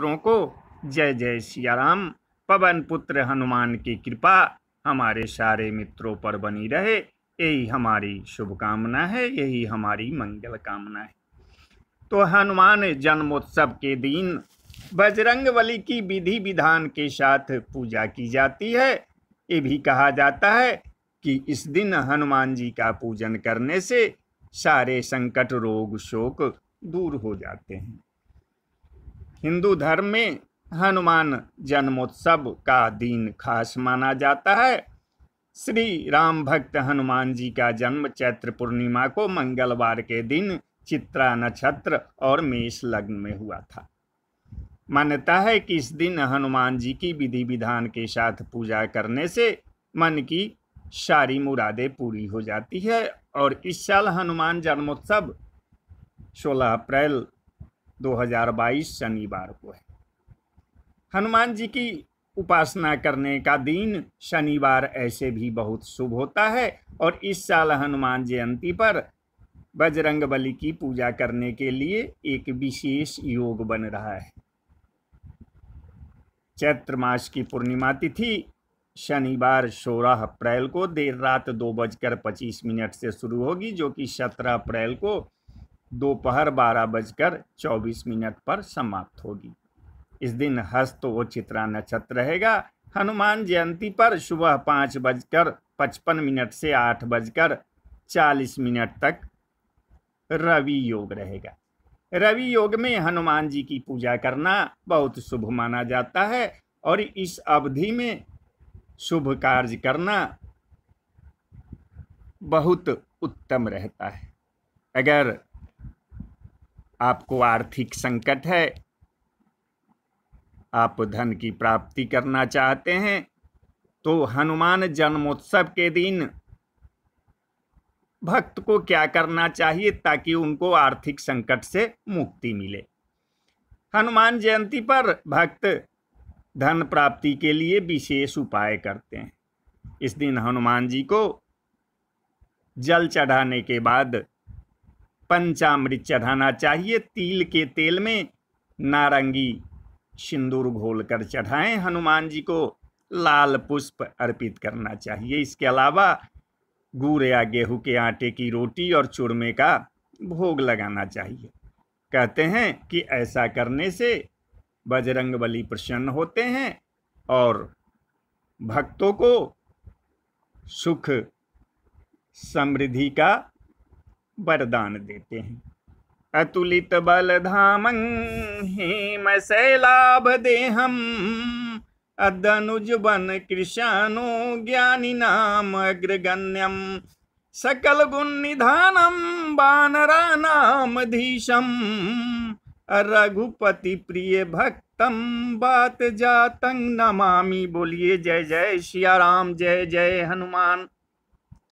मित्रों को जय जय सिया राम पवन पुत्र हनुमान की कृपा हमारे सारे मित्रों पर बनी रहे यही हमारी शुभकामना है यही हमारी मंगल कामना है तो हनुमान जन्मोत्सव के दिन बजरंग बली की विधि विधान के साथ पूजा की जाती है ये भी कहा जाता है कि इस दिन हनुमान जी का पूजन करने से सारे संकट रोग शोक दूर हो जाते हैं हिंदू धर्म में हनुमान जन्मोत्सव का दिन खास माना जाता है श्री राम भक्त हनुमान जी का जन्म चैत्र पूर्णिमा को मंगलवार के दिन चित्रा नक्षत्र और मेष लग्न में हुआ था मान्यता है कि इस दिन हनुमान जी की विधि विधान के साथ पूजा करने से मन की सारी मुरादें पूरी हो जाती है और इस साल हनुमान जन्मोत्सव 16 अप्रैल 2022 शनिवार को है हनुमान जी की उपासना करने का दिन शनिवार ऐसे भी बहुत शुभ होता है और इस साल हनुमान जयंती पर बजरंग बली की पूजा करने के लिए एक विशेष योग बन रहा है चैत्र मास की पूर्णिमा तिथि शनिवार सोलह अप्रैल को देर रात दो बजकर पच्चीस मिनट से शुरू होगी जो कि सत्रह अप्रैल को दोपहर बारह बजकर चौबीस मिनट पर समाप्त होगी इस दिन हस्त व चित्रा नक्षत्र रहेगा हनुमान जयंती पर सुबह पाँच बजकर पचपन मिनट से आठ बजकर चालीस मिनट तक रवि योग रहेगा रवि योग में हनुमान जी की पूजा करना बहुत शुभ माना जाता है और इस अवधि में शुभ कार्य करना बहुत उत्तम रहता है अगर आपको आर्थिक संकट है आप धन की प्राप्ति करना चाहते हैं तो हनुमान जन्मोत्सव के दिन भक्त को क्या करना चाहिए ताकि उनको आर्थिक संकट से मुक्ति मिले हनुमान जयंती पर भक्त धन प्राप्ति के लिए विशेष उपाय करते हैं इस दिन हनुमान जी को जल चढ़ाने के बाद पंचामृत चढ़ाना चाहिए तिल के तेल में नारंगी सिंदूर घोल कर चढ़ाएं हनुमान जी को लाल पुष्प अर्पित करना चाहिए इसके अलावा गुड़ या गेहूं के आटे की रोटी और चूरमे का भोग लगाना चाहिए कहते हैं कि ऐसा करने से बजरंग बली प्रसन्न होते हैं और भक्तों को सुख समृद्धि का वरदान देते हैं अतुलित बल धाम हेम सैलाभ हम अदनुज बन कृषानो ज्ञानी नाम अग्रगण्यम सकल गुण निधानम धीशम रघुपति प्रिय भक्तम बात जातंग नमामि बोलिए जय जय श्रिया राम जय जय हनुमान